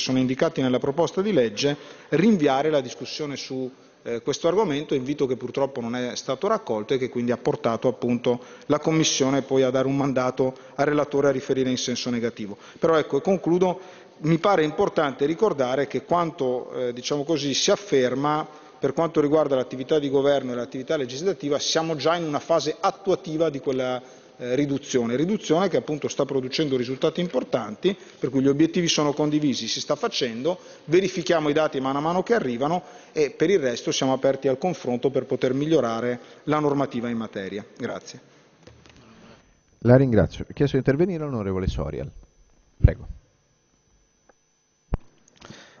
sono indicati nella proposta di legge, rinviare la discussione su eh, questo argomento, invito che purtroppo non è stato raccolto e che quindi ha portato appunto la Commissione poi a dare un mandato al relatore a riferire in senso negativo. Però ecco, e concludo, mi pare importante ricordare che quanto eh, diciamo così, si afferma per quanto riguarda l'attività di governo e l'attività legislativa siamo già in una fase attuativa di quella eh, riduzione, riduzione che appunto sta producendo risultati importanti, per cui gli obiettivi sono condivisi, si sta facendo, verifichiamo i dati mano a mano che arrivano e per il resto siamo aperti al confronto per poter migliorare la normativa in materia. Grazie. La ringrazio. Ho chiesto di intervenire l'onorevole Sorial. Prego.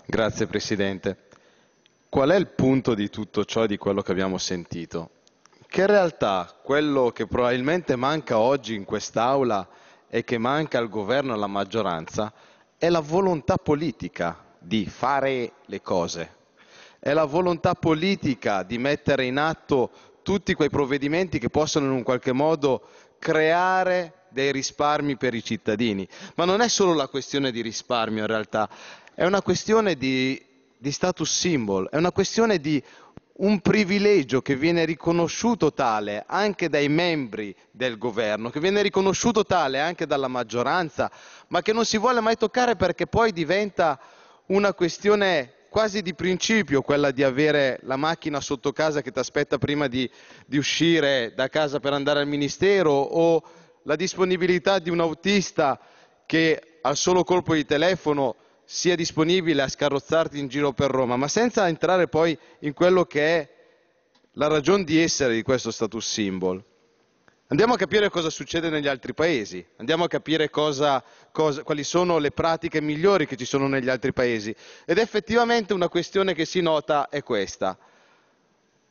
Grazie Presidente. Qual è il punto di tutto ciò e di quello che abbiamo sentito? che in realtà quello che probabilmente manca oggi in quest'Aula e che manca al governo e alla maggioranza è la volontà politica di fare le cose, è la volontà politica di mettere in atto tutti quei provvedimenti che possono in un qualche modo creare dei risparmi per i cittadini. Ma non è solo la questione di risparmio in realtà, è una questione di, di status symbol, è una questione di un privilegio che viene riconosciuto tale anche dai membri del governo, che viene riconosciuto tale anche dalla maggioranza, ma che non si vuole mai toccare perché poi diventa una questione quasi di principio quella di avere la macchina sotto casa che ti aspetta prima di, di, uscire da casa per andare al ministero o la disponibilità di un autista che al solo colpo di telefono sia disponibile a scarrozzarti in giro per Roma, ma senza entrare poi in quello che è la ragione di essere di questo status symbol. Andiamo a capire cosa succede negli altri paesi, andiamo a capire cosa, cosa, quali sono le pratiche migliori che ci sono negli altri paesi. Ed effettivamente una questione che si nota è questa.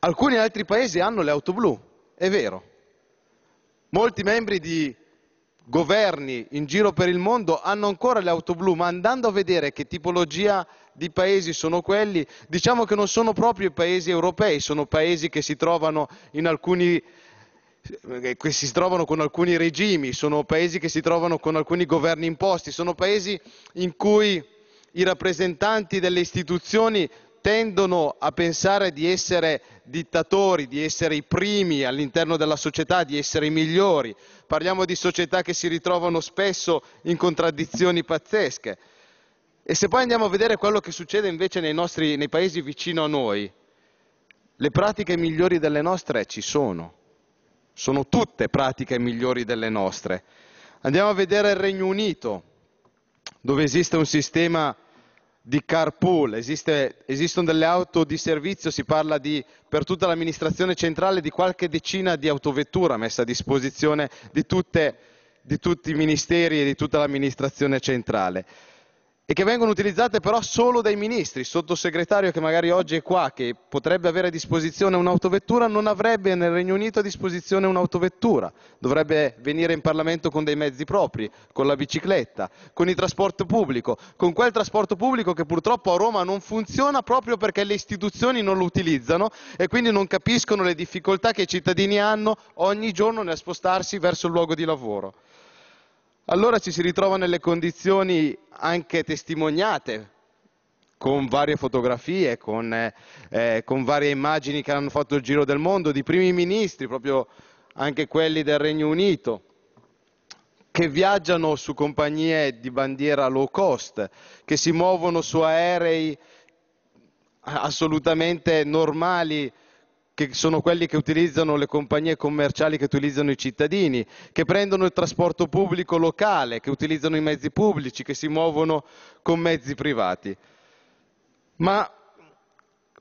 Alcuni altri paesi hanno le auto blu, è vero. Molti membri di governi in giro per il mondo hanno ancora le auto blu, ma andando a vedere che tipologia di paesi sono quelli, diciamo che non sono proprio i paesi europei, sono paesi che si trovano, alcuni, eh, che si trovano con alcuni regimi, sono paesi che si trovano con alcuni governi imposti, sono paesi in cui i rappresentanti delle istituzioni tendono a pensare di essere dittatori, di essere i primi all'interno della società, di essere i migliori. Parliamo di società che si ritrovano spesso in contraddizioni pazzesche. E se poi andiamo a vedere quello che succede invece nei, nostri, nei paesi vicino a noi, le pratiche migliori delle nostre ci sono. Sono tutte pratiche migliori delle nostre. Andiamo a vedere il Regno Unito, dove esiste un sistema di carpool, Esiste, esistono delle auto di servizio, si parla di, per tutta l'amministrazione centrale di qualche decina di autovettura messe a disposizione di, tutte, di tutti i ministeri e di tutta l'amministrazione centrale e che vengono utilizzate però solo dai ministri. Il sottosegretario che magari oggi è qua, che potrebbe avere a disposizione un'autovettura, non avrebbe nel Regno Unito a disposizione un'autovettura, dovrebbe venire in Parlamento con dei mezzi propri, con la bicicletta, con il trasporto pubblico, con quel trasporto pubblico che purtroppo a Roma non funziona proprio perché le istituzioni non lo utilizzano e quindi non capiscono le difficoltà che i cittadini hanno ogni giorno nel spostarsi verso il luogo di lavoro allora ci si ritrova nelle condizioni anche testimoniate con varie fotografie, con, eh, eh, con, varie immagini che hanno fatto il giro del mondo, di primi ministri, proprio anche quelli del Regno Unito, che viaggiano su compagnie di bandiera low cost, che si muovono su aerei assolutamente normali che sono quelli che utilizzano le compagnie commerciali che utilizzano i cittadini, che prendono il trasporto pubblico locale, che utilizzano i mezzi pubblici, che si muovono con mezzi privati. Ma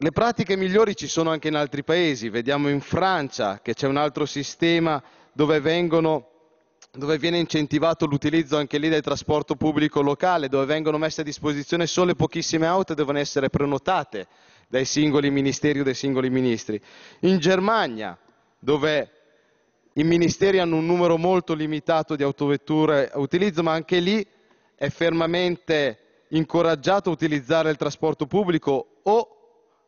le pratiche migliori ci sono anche in altri paesi, vediamo in Francia che c'è un altro sistema dove, vengono, dove viene incentivato l'utilizzo anche lì del trasporto pubblico locale, dove vengono messe a disposizione solo pochissime auto e devono essere prenotate dai singoli ministeri o dai singoli ministri. In Germania, dove i ministeri hanno un numero molto limitato di autovetture a utilizzo, ma anche lì è fermamente incoraggiato a utilizzare il trasporto pubblico o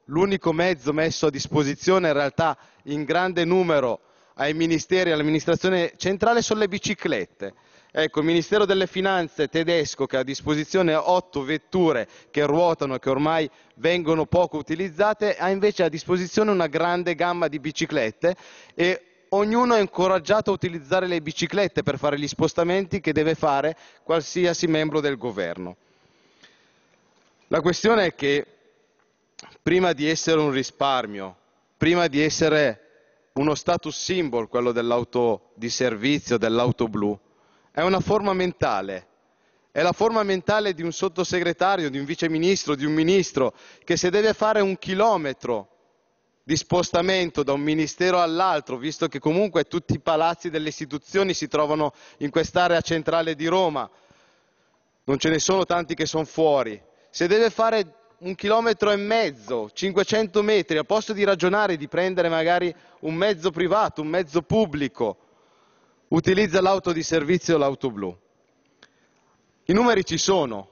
l'unico mezzo messo a disposizione in realtà in grande numero ai ministeri e all'amministrazione centrale sono le biciclette Ecco, il Ministero delle Finanze tedesco che ha a disposizione otto vetture che ruotano e che ormai vengono poco utilizzate, ha invece a disposizione una grande gamma di biciclette e ognuno è incoraggiato a utilizzare le biciclette per fare gli spostamenti che deve fare qualsiasi membro del governo. La questione è che prima di essere un risparmio, prima di essere uno status symbol, quello dell'auto di servizio, dell'auto blu, è una forma mentale. È la forma mentale di un sottosegretario, di un viceministro, di un ministro, che se deve fare un chilometro di spostamento da un ministero all'altro, visto che comunque tutti i palazzi delle istituzioni si trovano in quest'area centrale di Roma, non ce ne sono tanti che sono fuori, se deve fare un chilometro e mezzo, 500 metri, al posto di ragionare di prendere magari un mezzo privato, un mezzo pubblico, utilizza l'auto di servizio, l'auto blu. I numeri ci sono,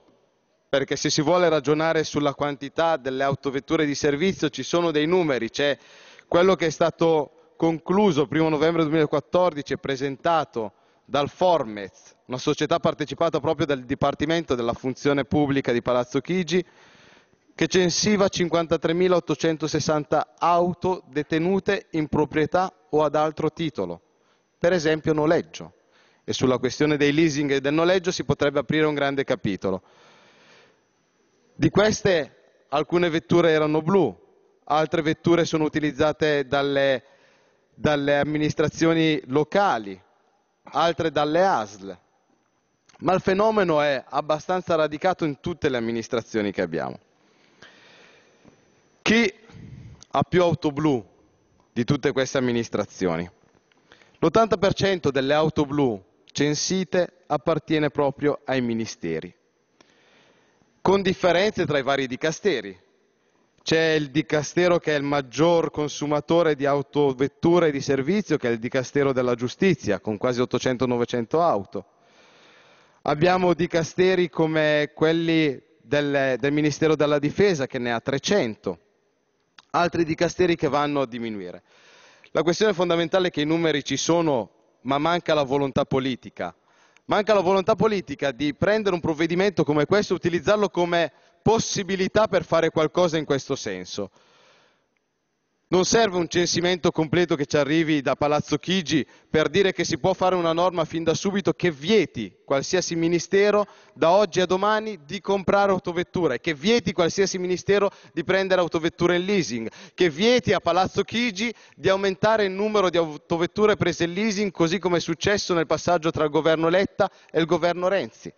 perché se si vuole ragionare sulla quantità delle autovetture di servizio ci sono dei numeri, c'è quello che è stato concluso il 1 novembre 2014 e presentato dal Formez, una società partecipata proprio dal Dipartimento della Funzione Pubblica di Palazzo Chigi, che censiva 53.860 auto detenute in proprietà o ad altro titolo per esempio noleggio. E sulla questione dei leasing e del noleggio si potrebbe aprire un grande capitolo. Di queste alcune vetture erano blu, altre vetture sono utilizzate dalle, dalle amministrazioni locali, altre dalle ASL. Ma il fenomeno è abbastanza radicato in tutte le amministrazioni che abbiamo. Chi ha più auto blu di tutte queste amministrazioni? L'80% delle auto blu censite appartiene proprio ai ministeri, con differenze tra i vari dicasteri. C'è il dicastero che è il maggior consumatore di autovetture di servizio, che è il dicastero della giustizia, con quasi 800-900 auto. Abbiamo dicasteri come quelli del, del Ministero della Difesa, che ne ha 300. Altri dicasteri che vanno a diminuire. La questione fondamentale è che i numeri ci sono, ma manca la volontà politica. Manca la volontà politica di prendere un provvedimento come questo e utilizzarlo come possibilità per fare qualcosa in questo senso. Non serve un censimento completo che ci arrivi da Palazzo Chigi per dire che si può fare una norma fin da subito che vieti qualsiasi ministero da oggi a domani di comprare autovetture, che vieti qualsiasi ministero di prendere autovetture in leasing, che vieti a Palazzo Chigi di aumentare il numero di autovetture prese in leasing così come è successo nel passaggio tra il governo Letta e il governo Renzi.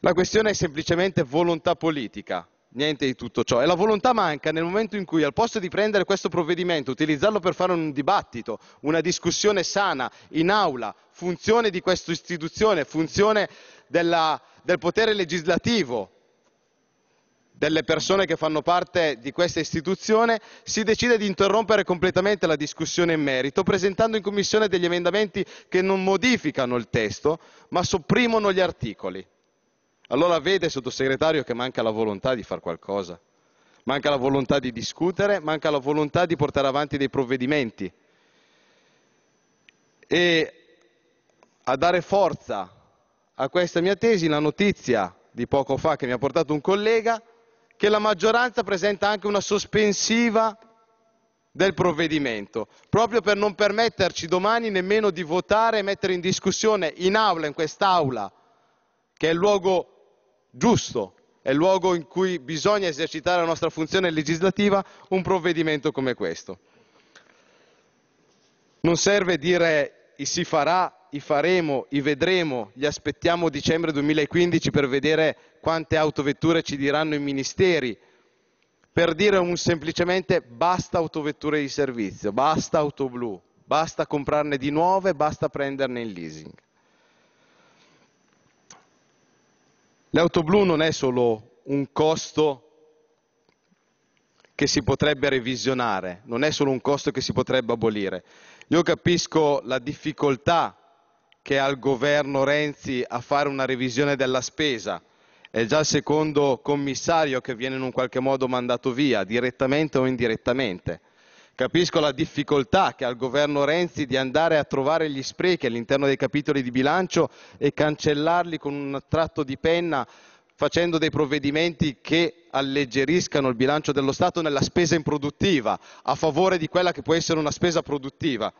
La questione è semplicemente volontà politica niente di tutto ciò. E la volontà manca nel momento in cui, al posto di prendere questo provvedimento, utilizzarlo per fare un dibattito, una discussione sana in aula, funzione di questa istituzione, funzione della, del potere legislativo, delle persone che fanno parte di questa istituzione, si decide di interrompere completamente la discussione in merito, presentando in Commissione degli emendamenti che non modificano il testo, ma sopprimono gli articoli. Allora vede, sottosegretario, che manca la volontà di fare qualcosa, manca la volontà di discutere, manca la volontà di portare avanti dei provvedimenti. E a dare forza a questa mia tesi la notizia di poco fa che mi ha portato un collega che la maggioranza presenta anche una sospensiva del provvedimento, proprio per non permetterci domani nemmeno di votare e mettere in discussione in aula, in quest'aula, che è il luogo giusto, è il luogo in cui bisogna esercitare la nostra funzione legislativa un provvedimento come questo. Non serve dire i si farà, i faremo, i vedremo, li aspettiamo dicembre 2015 per vedere quante autovetture ci diranno i ministeri, per dire un, semplicemente basta autovetture di servizio, basta auto blu, basta comprarne di nuove, basta prenderne in leasing. L'auto blu non è solo un costo che si potrebbe revisionare, non è solo un costo che si potrebbe abolire. Io capisco la difficoltà che ha il governo Renzi a fare una revisione della spesa. È già il secondo commissario che viene in un qualche modo mandato via, direttamente o indirettamente. Capisco la difficoltà che ha il governo Renzi di andare a trovare gli sprechi all'interno dei capitoli di bilancio e cancellarli con un tratto di penna facendo dei provvedimenti che alleggeriscano il bilancio dello Stato nella spesa improduttiva, a favore di quella che può essere una spesa produttiva.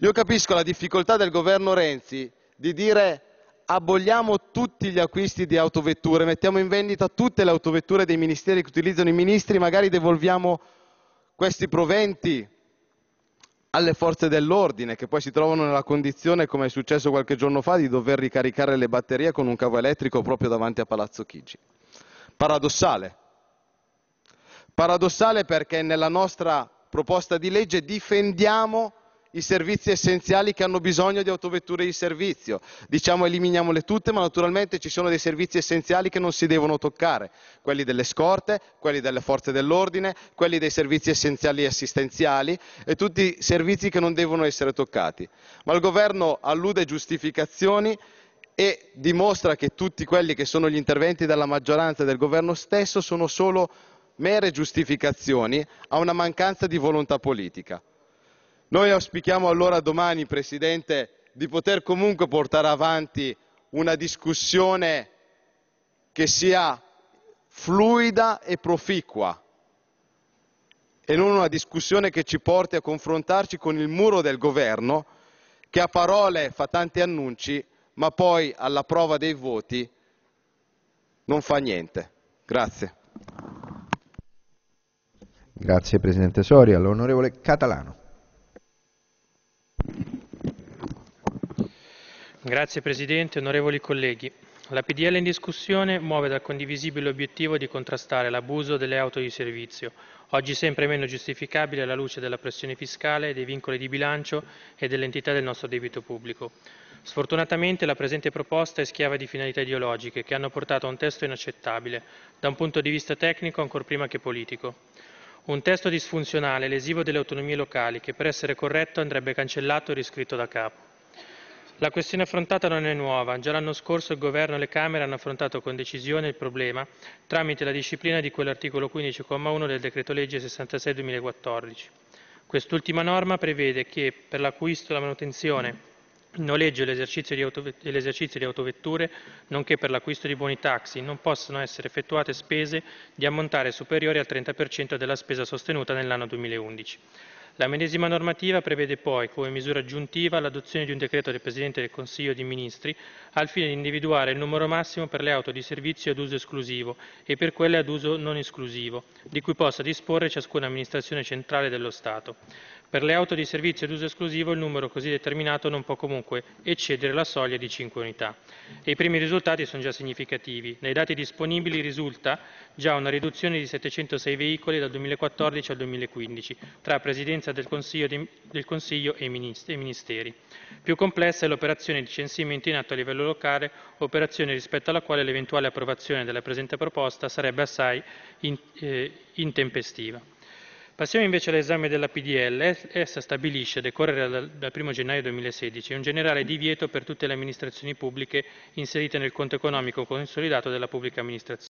Io capisco la difficoltà del governo Renzi di dire aboliamo tutti gli acquisti di autovetture, mettiamo in vendita tutte le autovetture dei ministeri che utilizzano i ministri, magari devolviamo questi proventi alle forze dell'ordine che poi si trovano nella condizione, come è successo qualche giorno fa, di dover ricaricare le batterie con un cavo elettrico proprio davanti a Palazzo Chigi. Paradossale. Paradossale perché nella nostra proposta di legge difendiamo i servizi essenziali che hanno bisogno di autovetture di servizio. Diciamo eliminiamole tutte, ma naturalmente ci sono dei servizi essenziali che non si devono toccare, quelli delle scorte, quelli delle forze dell'ordine, quelli dei servizi essenziali e assistenziali e tutti i servizi che non devono essere toccati. Ma il governo allude giustificazioni e dimostra che tutti quelli che sono gli interventi della maggioranza del governo stesso sono solo mere giustificazioni a una mancanza di volontà politica noi auspichiamo allora domani presidente di poter comunque portare avanti una discussione che sia fluida e proficua e non una discussione che ci porti a confrontarci con il muro del governo che a parole fa tanti annunci ma poi alla prova dei voti non fa niente. Grazie. Grazie Presidente Soria. L'onorevole Catalano. Grazie Presidente, onorevoli colleghi. La PDL in discussione muove dal condivisibile obiettivo di contrastare l'abuso delle auto di servizio, oggi sempre meno giustificabile alla luce della pressione fiscale, dei vincoli di bilancio e dell'entità del nostro debito pubblico. Sfortunatamente la presente proposta è schiava di finalità ideologiche che hanno portato a un testo inaccettabile, da un punto di vista tecnico ancor prima che politico. Un testo disfunzionale, lesivo delle autonomie locali, che per essere corretto andrebbe cancellato e riscritto da capo. La questione affrontata non è nuova, già l'anno scorso il Governo e le Camere hanno affrontato con decisione il problema tramite la disciplina di quell'articolo 15,1 del Decreto Legge 66-2014. Quest'ultima norma prevede che, per l'acquisto, e la manutenzione noleggio e l'esercizio di autovetture, nonché per l'acquisto di buoni taxi, non possono essere effettuate spese di ammontare superiori al 30 della spesa sostenuta nell'anno 2011. La medesima normativa prevede poi, come misura aggiuntiva, l'adozione di un decreto del Presidente del Consiglio dei Ministri al fine di individuare il numero massimo per le auto di servizio ad uso esclusivo e per quelle ad uso non esclusivo, di cui possa disporre ciascuna amministrazione centrale dello Stato. Per le auto di servizio ed uso esclusivo il numero così determinato non può comunque eccedere la soglia di 5 unità. E I primi risultati sono già significativi. Nei dati disponibili risulta già una riduzione di 706 veicoli dal 2014 al 2015 tra Presidenza del Consiglio, di, del Consiglio e, ministeri, e Ministeri. Più complessa è l'operazione di censimento in atto a livello locale, operazione rispetto alla quale l'eventuale approvazione della presente proposta sarebbe assai in, eh, intempestiva. Passiamo invece all'esame della PDL. Essa stabilisce, a decorrere dal, 1 gennaio 2016, un generale divieto per tutte le amministrazioni pubbliche inserite nel conto economico consolidato della pubblica amministrazione.